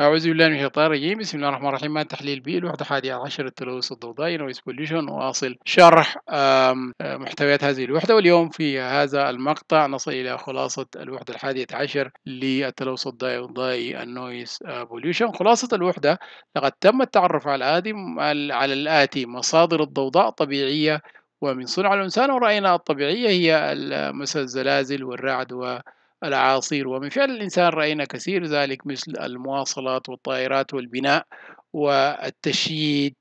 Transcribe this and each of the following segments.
أعوذ بالله من الشيطان الرجيم بسم الله الرحمن الرحيم تحليل بي الوحدة الحادية عشر التلوث الضوضائي نويس بوليوشن وأصل شرح محتويات هذه الوحدة واليوم في هذا المقطع نصل إلى خلاصة الوحدة الحادية عشر للتلوث الضوضائي النويس آه، بوليوشن خلاصة الوحدة لقد تم التعرف على على الآتي مصادر الضوضاء طبيعية ومن صنع الإنسان ورأينا الطبيعية هي مثل الزلازل والرعد و الأعاصير ومن فعل الإنسان رأينا كثير ذلك مثل المواصلات والطائرات والبناء والتشييد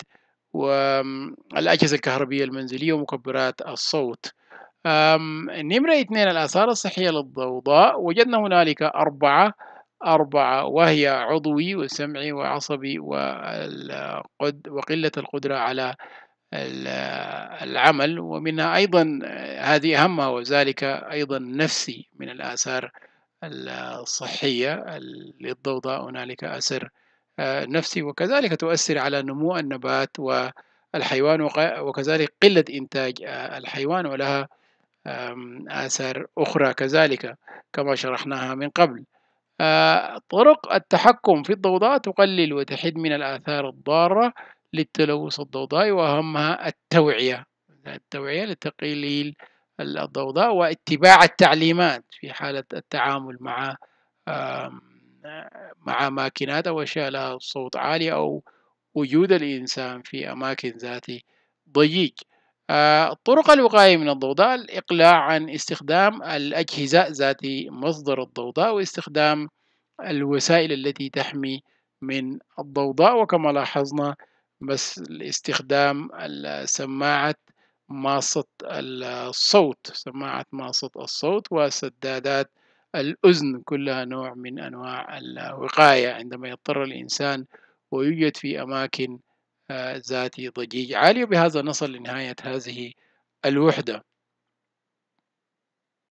والأجهزة الكهربية المنزلية ومكبرات الصوت نمرة اثنين الآثار الصحية للضوضاء وجدنا هنالك أربعة أربعة وهي عضوي وسمعي وعصبي وقلة القدرة على العمل ومنها أيضا آه، هذه أهمها وذلك أيضا نفسي من الآثار الصحية للضوضاء هنالك أثر آه، نفسي وكذلك تؤثر على نمو النبات والحيوان وكذلك قلة إنتاج آه، الحيوان ولها آثار أخرى كذلك كما شرحناها من قبل طرق التحكم في الضوضاء تقلل وتحد من الآثار الضارة للتلوث الضوضائي وأهمها التوعية التوعية لتقليل الضوضاء واتباع التعليمات في حالة التعامل مع مع ماكينات أو أشياء لها صوت عالي أو وجود الإنسان في أماكن ذات ضيق الطرق آه، الوقاية من الضوضاء الإقلاع عن استخدام الأجهزة ذات مصدر الضوضاء واستخدام الوسائل التي تحمي من الضوضاء وكما لاحظنا بس لاستخدام سماعة ماصة الصوت سماعة ماصة الصوت وسدادات الأذن كلها نوع من أنواع الوقاية عندما يضطر الإنسان ويوجد في أماكن آه، ذات ضجيج عالي وبهذا نصل لنهاية هذه الوحدة